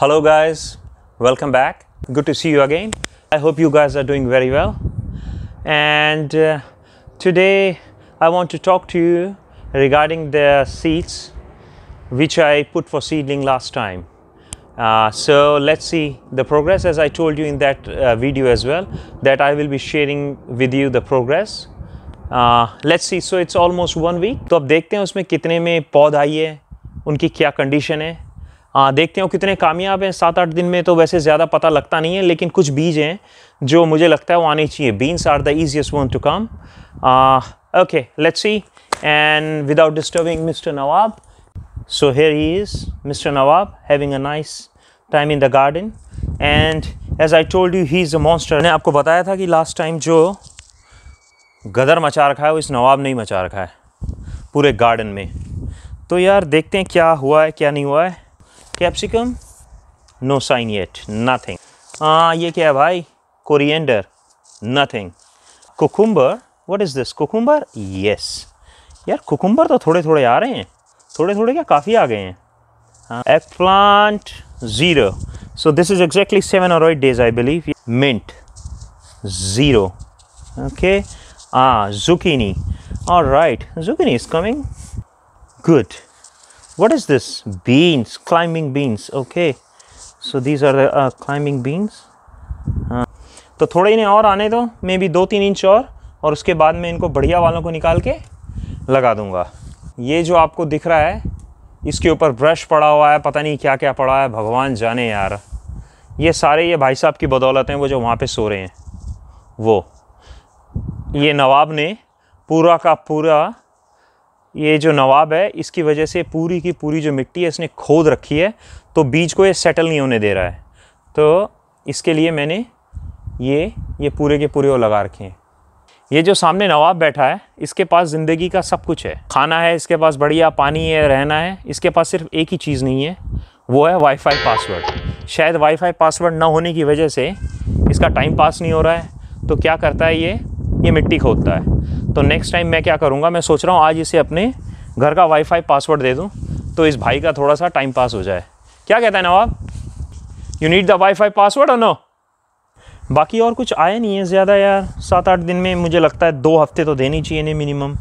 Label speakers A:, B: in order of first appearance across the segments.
A: hello guys welcome back good to see you again i hope you guys are doing very well and uh, today i want to talk to you regarding the seeds which i put for seedling last time uh, so let's see the progress as i told you in that uh, video as well that i will be sharing with you the progress uh, Let's see. So it's almost one week. तो अब देखते हैं उसमें कितने में पौध आई है उनकी क्या condition है आ, देखते हो कितने कामयाब हैं सात आठ दिन में तो वैसे ज़्यादा पता लगता नहीं है लेकिन कुछ बीज हैं जो मुझे लगता है वो आने चाहिए beans are the easiest one to come okay let's see and without disturbing mister Nawab so here he is mister Nawab having a nice time in the garden and as I told you he is a monster मैंने आपको बताया था कि last time जो गदर मचा रखा है वो इस नवाब ने ही मचा रखा है पूरे गार्डन में तो यार देखते हैं क्या हुआ है क्या नहीं हुआ है capsicum no sign yet nothing हाँ ये क्या है भाई coriander nothing cucumber what is this cucumber yes यार कुकुम्बर तो थोड़े थोड़े आ रहे हैं थोड़े थोड़े क्या काफ़ी आ गए हैं eggplant zero so this is exactly seven और eight days I believe mint zero okay हाँ जुकीनी और right zucchini is coming good what is this beans climbing beans okay so these are the uh, climbing beans हाँ तो थोड़े इन्हें और आने दो मे भी दो तीन इंच और और उसके बाद में इनको बढ़िया वालों को निकाल के लगा दूंगा ये जो आपको दिख रहा है इसके ऊपर ब्रश पड़ा हुआ है पता नहीं क्या क्या पड़ा है भगवान जाने यार ये सारे ये भाई साहब की बदौलत हैं वो जो वहाँ पे सो रहे हैं वो ये नवाब ने पूरा का पूरा ये जो नवाब है इसकी वजह से पूरी की पूरी जो मिट्टी है इसने खोद रखी है तो बीज को ये सेटल नहीं होने दे रहा है तो इसके लिए मैंने ये ये पूरे के पूरे वो लगा रखे हैं ये जो सामने नवाब बैठा है इसके पास ज़िंदगी का सब कुछ है खाना है इसके पास बढ़िया पानी है रहना है इसके पास सिर्फ एक ही चीज़ नहीं है वो है वाईफाई पासवर्ड शायद वाईफाई पासवर्ड ना होने की वजह से इसका टाइम पास नहीं हो रहा है तो क्या करता है ये ये मिट्टी खोदता है तो नेक्स्ट टाइम मैं क्या करूँगा मैं सोच रहा हूँ आज इसे अपने घर का वाईफाई पासवर्ड दे दूँ तो इस भाई का थोड़ा सा टाइम पास हो जाए क्या कहता है Nawab you need the wifi password और नो बाकी और कुछ आया नहीं है ज़्यादा यार सात आठ दिन में मुझे लगता है दो हफ्ते तो देनी चाहिए नहीं मिनिमम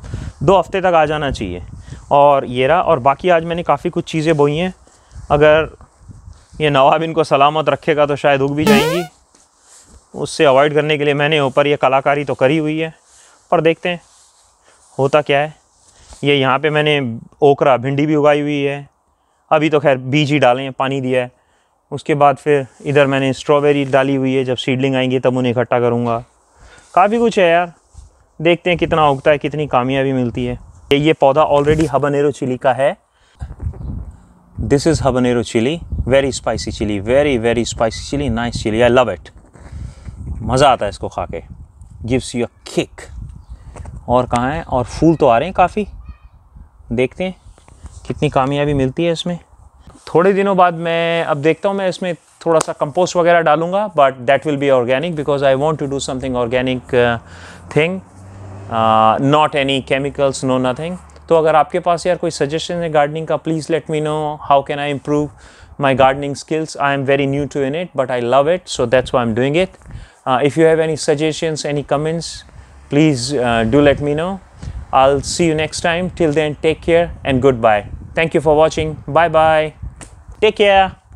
A: दो हफ्ते तक आ जाना चाहिए और ये रहा और बाकी आज मैंने काफ़ी कुछ चीज़ें बोई हैं अगर ये नवाब इनको सलामत रखेगा तो शायद उग भी जाएंगी उससे अवॉइड करने के लिए मैंने ऊपर ये कलाकारी तो करी हुई है पर देखते हैं होता क्या है ये यहाँ पे मैंने ओकरा भिंडी भी उगाई हुई है अभी तो खैर बीज ही डाले हैं पानी दिया है उसके बाद फिर इधर मैंने स्ट्रॉबेरी डाली हुई है जब सीडलिंग आएंगी तब उन्हें इकट्ठा करूँगा काफ़ी कुछ है यार देखते हैं कितना उगता है कितनी कामयाबी मिलती है ये पौधा ऑलरेडी हबनेरो चिली का है this is habanero chilli very spicy chilli very very spicy chilli nice chilli I love it मज़ा आता है इसको खा के गिव्स यू अ किक और कहाँ हैं और फूल तो आ रहे हैं काफ़ी देखते हैं कितनी कामयाबी मिलती है इसमें थोड़े दिनों बाद मैं अब देखता हूँ मैं इसमें थोड़ा सा कंपोस्ट वगैरह डालूंगा but that will be organic because I want to do something organic thing not any chemicals no nothing तो अगर आपके पास यार कोई सजेशन है गार्डनिंग का please let me know how can I improve my gardening skills. I am very new to in it, but I love it, so that's why I'm doing it. Uh, if you have any suggestions, any comments, please uh, do let me know. I'll see you next time. Till then, take care and goodbye. Thank you for watching. Bye bye. Take care.